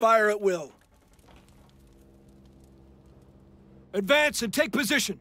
Fire at will. Advance and take position.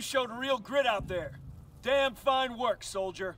You showed real grit out there. Damn fine work, soldier.